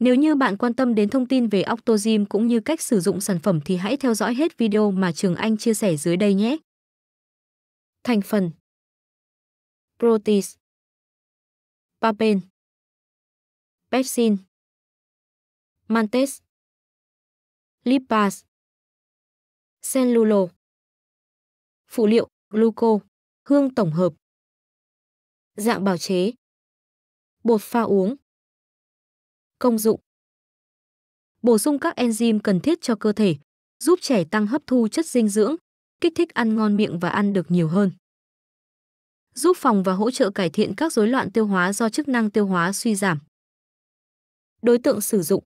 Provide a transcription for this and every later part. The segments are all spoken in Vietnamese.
Nếu như bạn quan tâm đến thông tin về Octozim cũng như cách sử dụng sản phẩm thì hãy theo dõi hết video mà Trường Anh chia sẻ dưới đây nhé. Thành phần Protease Papain, Pepsin Mantes Lipase Cellulo Phụ liệu Gluco Hương tổng hợp Dạng bào chế Bột pha uống Công dụng Bổ sung các enzyme cần thiết cho cơ thể, giúp trẻ tăng hấp thu chất dinh dưỡng, kích thích ăn ngon miệng và ăn được nhiều hơn. Giúp phòng và hỗ trợ cải thiện các rối loạn tiêu hóa do chức năng tiêu hóa suy giảm. Đối tượng sử dụng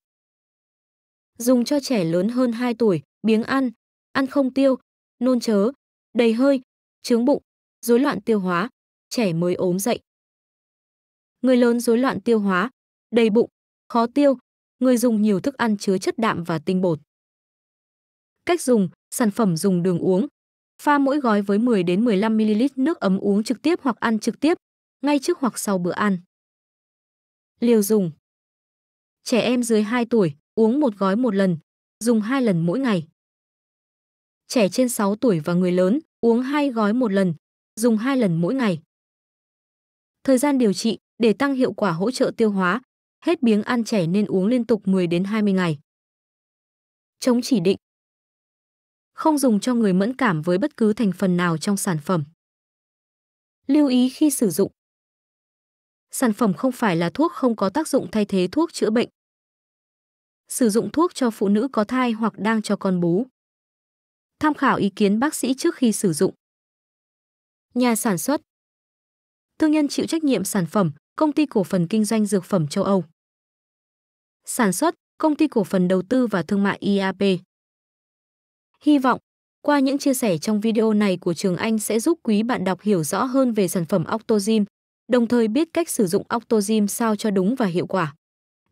Dùng cho trẻ lớn hơn 2 tuổi, biếng ăn, ăn không tiêu, nôn chớ, đầy hơi, trướng bụng, rối loạn tiêu hóa, trẻ mới ốm dậy. Người lớn rối loạn tiêu hóa, đầy bụng, khó tiêu, người dùng nhiều thức ăn chứa chất đạm và tinh bột. Cách dùng, sản phẩm dùng đường uống. Pha mỗi gói với 10 đến 15 ml nước ấm uống trực tiếp hoặc ăn trực tiếp, ngay trước hoặc sau bữa ăn. Liều dùng. Trẻ em dưới 2 tuổi uống một gói một lần, dùng 2 lần mỗi ngày. Trẻ trên 6 tuổi và người lớn uống 2 gói một lần, dùng 2 lần mỗi ngày. Thời gian điều trị để tăng hiệu quả hỗ trợ tiêu hóa, hết biếng ăn trẻ nên uống liên tục 10 đến 20 ngày. Chống chỉ định Không dùng cho người mẫn cảm với bất cứ thành phần nào trong sản phẩm. Lưu ý khi sử dụng Sản phẩm không phải là thuốc không có tác dụng thay thế thuốc chữa bệnh. Sử dụng thuốc cho phụ nữ có thai hoặc đang cho con bú. Tham khảo ý kiến bác sĩ trước khi sử dụng. Nhà sản xuất Thương nhân chịu trách nhiệm sản phẩm, công ty cổ phần kinh doanh dược phẩm châu Âu sản xuất, công ty cổ phần đầu tư và thương mại IAP. E Hy vọng, qua những chia sẻ trong video này của Trường Anh sẽ giúp quý bạn đọc hiểu rõ hơn về sản phẩm Octozym, đồng thời biết cách sử dụng Octozym sao cho đúng và hiệu quả.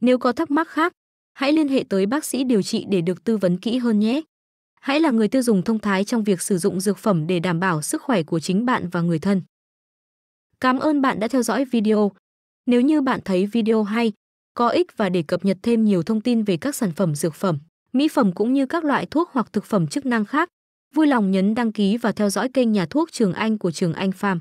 Nếu có thắc mắc khác, hãy liên hệ tới bác sĩ điều trị để được tư vấn kỹ hơn nhé. Hãy là người tiêu dùng thông thái trong việc sử dụng dược phẩm để đảm bảo sức khỏe của chính bạn và người thân. Cảm ơn bạn đã theo dõi video. Nếu như bạn thấy video hay, có ích và để cập nhật thêm nhiều thông tin về các sản phẩm dược phẩm, mỹ phẩm cũng như các loại thuốc hoặc thực phẩm chức năng khác. Vui lòng nhấn đăng ký và theo dõi kênh nhà thuốc Trường Anh của Trường Anh Farm.